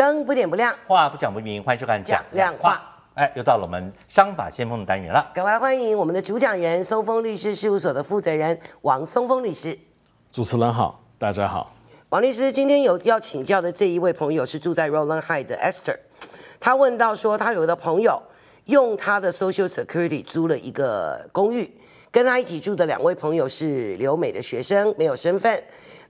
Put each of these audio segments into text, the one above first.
灯不点不亮，话不讲不明。欢迎收看《讲亮话》。哎，又到了我们商法先锋的单元了。快来欢迎我们的主讲人松峰律师事务所的负责人王松峰律师。主持人好，大家好。王律师，今天有要请教的这一位朋友是住在 Rolling High 的 Esther，他问到说，他有的朋友用他的 Social Security 租了一个公寓，跟他一起住的两位朋友是留美的学生，没有身份。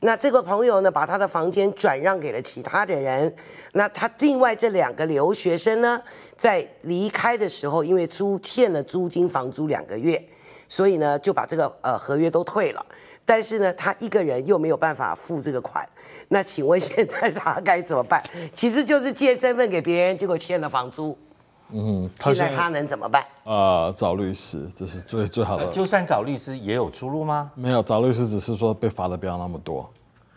那这个朋友呢，把他的房间转让给了其他的人。那他另外这两个留学生呢，在离开的时候，因为租欠了租金房租两个月，所以呢就把这个呃合约都退了。但是呢，他一个人又没有办法付这个款。那请问现在他该怎么办？其实就是借身份给别人，结果欠了房租。嗯，现在他能怎么办？啊，找律师这是最最好的。就算找律师也有出路吗？没有，找律师只是说被罚的不要那么多。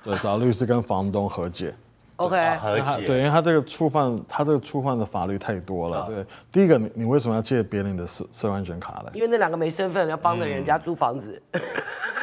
对，找律师跟房东和解。OK，和解。对，因为他这个触犯，他这个触犯的法律太多了。对，第一个，你你为什么要借别人的社社安全卡呢？因为那两个没身份，要帮着人家租房子。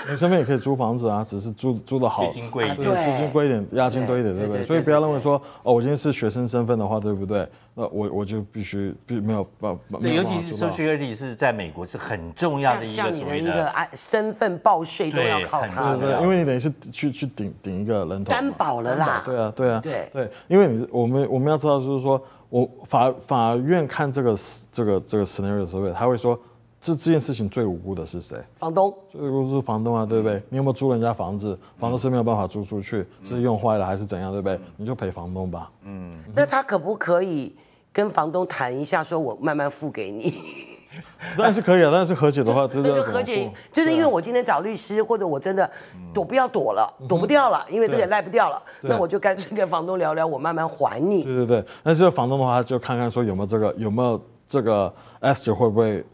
没身份也可以租房子啊，只是租租的好租金贵一点，租金贵一点，押金多一点，对不对？所以不要认为说哦，我今天是学生身份的话，对不对？那我我就必须必没有办法。对，尤其是 Social Security 是在美国是很重要的一个，像你的一个啊身份报税都要靠它。对对，因为你等于是去去顶顶一个人头。担保了啦。对啊对啊。对。对，因为你我们我们要知道就是说我法法院看这个这个这个 scenario 的时候，他会说这这件事情最无辜的是谁？房东。最无辜是房东啊，对不对？你有没有租人家房子？房东是没有办法租出去，是用坏了还是怎样，对不对？你就赔房东吧。嗯。那他可不可以？跟房东谈一下，说我慢慢付给你。但是可以啊，但是和解的话，真的和解，就是因为我今天找律师，或者我真的躲不要躲了，躲不掉了，因为这个也赖不掉了，那我就干脆跟房东聊聊，我慢慢还你。对对对，但是房东的话就看看说有没有这个，有没有这个 S 九会不会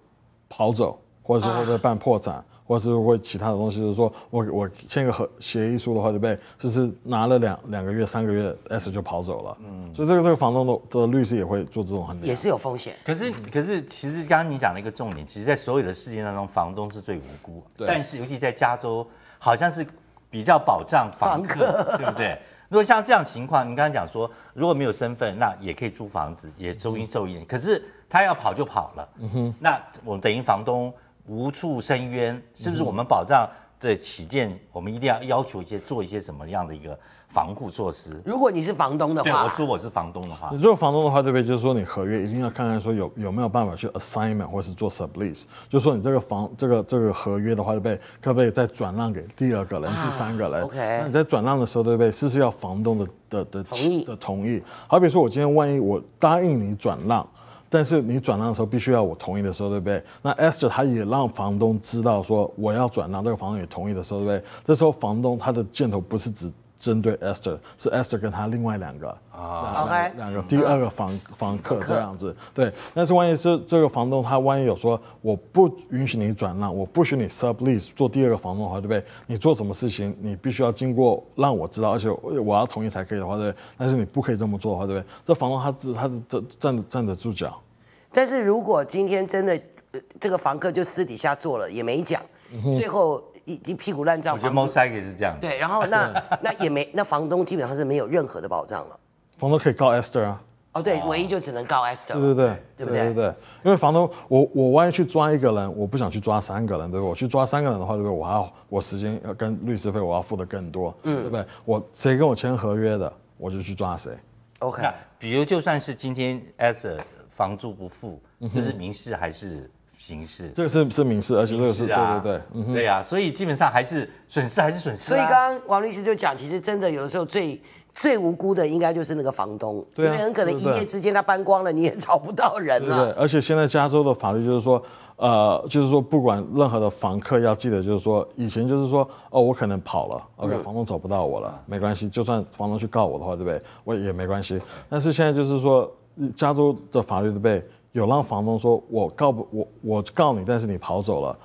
跑走，或者说会不会办破产。或是或其他的东西，就是说我我签个合协议书的话就被就是拿了两两个月、三个月，S 就跑走了。嗯，所以这个这个房东的的律师也会做这种很也是有风险。可是可是其实刚刚你讲的一个重点，其实，在所有的事件当中，房东是最无辜。对。但是尤其在加州，好像是比较保障房客，对不对？如果像这样情况，你刚刚讲说，如果没有身份，那也可以租房子，也租金受益可是他要跑就跑了。嗯哼。那我们等于房东。无处伸冤，是不是我们保障的起见，我们一定要要求一些做一些什么样的一个防护措施？如果你是房东的话，我说我是房东的话，你做房东的话，对不对？就是说你合约一定要看看说有有没有办法去 assignment 或是做 sublease，就说你这个房这个这个合约的话，对不对？可不可以再转让给第二个人、第三个人？OK，那你在转让的时候，对不对？是是要房东的的的同意的同意？好比说，我今天万一我答应你转让。但是你转让的时候必须要我同意的时候，对不对？那 Esther 他也让房东知道说我要转让，这个房东也同意的时候，对不对？这时候房东他的箭头不是指针对 Esther 是 Esther 跟他另外两个啊，两个第二个房房客这样子对。但是万一是这个房东他万一有说我不允许你转让，我不许你 sub lease 做第二个房东的话，对不对？你做什么事情你必须要经过让我知道，而且我要同意才可以的话，对。但是你不可以这么做的话，对不对？这房东他自他站站得住脚。但是如果今天真的这个房客就私底下做了也没讲，最后。一及屁股烂账，我觉得猫塞也是这样。对，然后那 那也没，那房东基本上是没有任何的保障了。房东可以告 Esther 啊。哦，对，唯一就只能告 Esther。对对对，对不对？对对对，因为房东，我我万一去抓一个人，我不想去抓三个人，对不对？我去抓三个人的话，对不对？我还要我时间要跟律师费，我要付的更多，嗯，对不对？我谁跟我签合约的，我就去抓谁。OK，比如就算是今天 Est 房租不付，就是民事还是？形式，这个是是民事，而且这个是对对对，嗯对呀，所以基本上还是损失还是损失。所以刚刚王律师就讲，其实真的有的时候最最无辜的应该就是那个房东，因为很可能一夜之间他搬光了，你也找不到人了。对，而且现在加州的法律就是说，呃，就是说不管任何的房客要记得就是说，以前就是说哦，我可能跑了，OK，房东找不到我了，没关系，就算房东去告我的话，对不对？我也没关系。但是现在就是说加州的法律不被。有让房东说，我告不我我告你，但是你跑走了，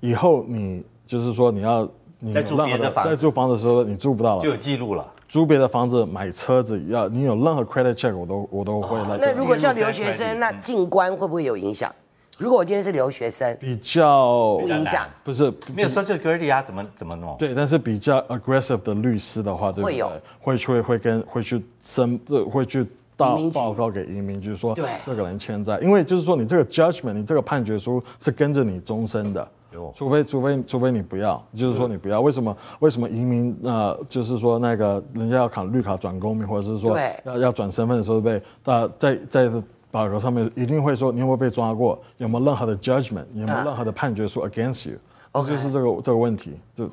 以后你就是说你要你在租别的房，在租房子的时候你住不到了，就有记录了。租别的房子买车子要你有任何 credit check，我都我都会那。那如果像留学生，那进关会不会有影响？如果我今天是留学生，比较不影响，不是没有说就 g r a t 怎么怎么弄。对，但是比较 aggressive 的律师的话，会有会会会跟会去申会去。到报告给移民局说，对这个人欠债，因为就是说你这个 judgment，你这个判决书是跟着你终身的，有，除非除非除非你不要，就是说你不要，为什么为什么移民呃，就是说那个人家要考绿卡转公民，或者是说要要转身份的时候被那在在表格上面一定会说你有没有被抓过，有没有任何的 judgment，有没有任何的判决书 against you，就是这个这个问题，就。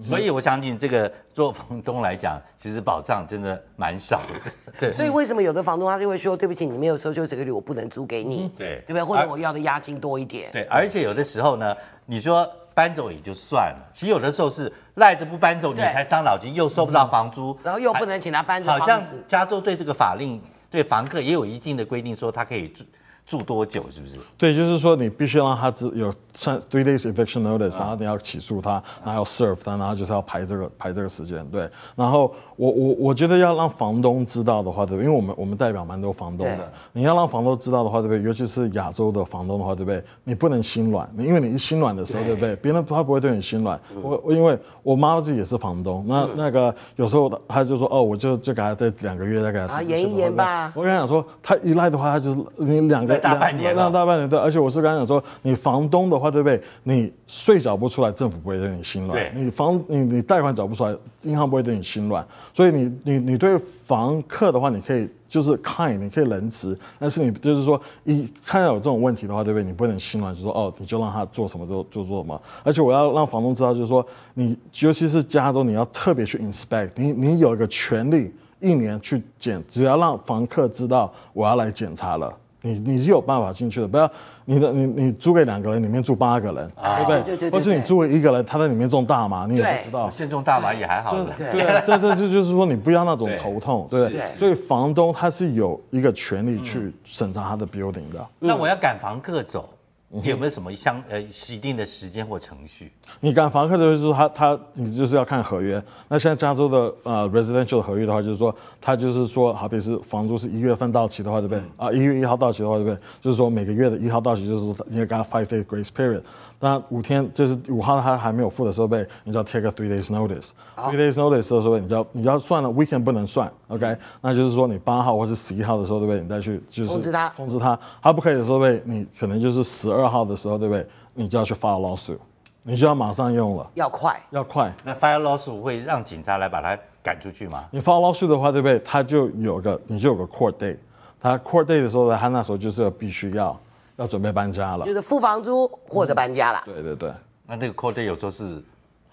所以我相信，这个做房东来讲，其实保障真的蛮少的。对，所以为什么有的房东他就会说，对不起，你没有收修这个率，我不能租给你，对，对不对？或者我要的押金多一点。对，而且有的时候呢，你说搬走也就算了，其实有的时候是赖着不搬走，你才伤脑筋，又收不到房租，然后又不能请他搬走。好像加州对这个法令，对房客也有一定的规定，说他可以租。住多久是不是？对，就是说你必须让他有三 three days eviction notice，然后你要起诉他，然后要 serve 他，然后就是要排这个排这个时间。对，然后我我我觉得要让房东知道的话，对，因为我们我们代表蛮多房东的，你要让房东知道的话，对不对？尤其是亚洲的房东的话，对不对？你不能心软，因为你一心软的时候，对不对？别人他不会对你心软。我我因为我妈妈自己也是房东，那那个有时候她就说哦，我就就给他这两个月再给他，啊，延一延吧。我跟他讲说，他一赖的话，他就是你两个。大半年，那大半年对，而且我是刚才讲说，你房东的话，对不对？你税缴不出来，政府不会对你心软；，你房你你贷款缴不出来，银行不会对你心软。所以你你你对房客的话，你可以就是看，你可以仁慈，但是你就是说，一到有这种问题的话，对不对？你不能心软，就说哦，你就让他做什么就就做什么。而且我要让房东知道，就是说，你尤其是加州，你要特别去 inspect，你你有一个权利，一年去检，只要让房客知道我要来检查了。你你是有办法进去的，不要你的你你租给两个人，里面住八个人，啊、对不对？或是你租给一个人，他在里面种大麻，你也不知道。现种大麻也还好。对，对对，这就是说，你不要那种头痛，对。所以房东他是有一个权利去审查他的 building 的。那我要赶房客走。你有没有什么相呃一定的时间或程序？你赶房客的时候，他他你就是要看合约。那现在加州的呃 residential 合约的话，就是说他就是说，好比是房租是一月份到期的话，对不对？啊，一月一号到期的话，对不对？就是说每个月的一号到期，就是说你要给他 five days grace period。那五天就是五号他还没有付的时候，对你就要 take a three days notice。three days notice 的时候，你就要你要算了，weekend 不能算。OK，那就是说你八号或是十一号的时候，对不对？你再去就是通知他，通知他，他不可以不被你可能就是十二号的时候，对不对？你就要去发 i t 你就要马上用了，要快，要快。那发 i t 会让警察来把他赶出去吗？你发 i t 的话，对不对？他就有个，你就有个 court day，他 court day 的时候呢，他那时候就是必须要要准备搬家了，就是付房租或者搬家了。对对对，那这个 court day 有时候是。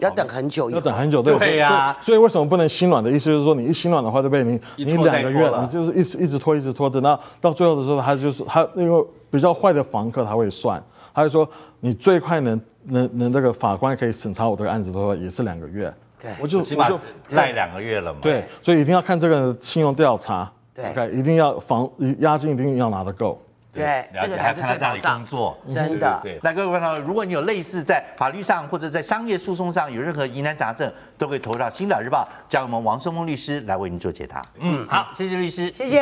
要等很久，要等很久，对对呀。所以为什么不能心软的？意思就是说，你一心软的话，就被你你两个月，你就是一直一直拖，一直拖，等到到最后的时候，他就是他那个比较坏的房客，他会算，他就说你最快能能能这个法官可以审查我这个案子的话，也是两个月。对，我就起码赖两个月了嘛。对，所以一定要看这个信用调查，对，一定要房押金一定要拿得够。对，这个还是最大的工作，真的。那各位朋友，如果你有类似在法律上或者在商业诉讼上有任何疑难杂症，都可以投到《新岛日报》，叫我们王松峰律师来为您做解答。嗯，好，谢谢律师，谢谢。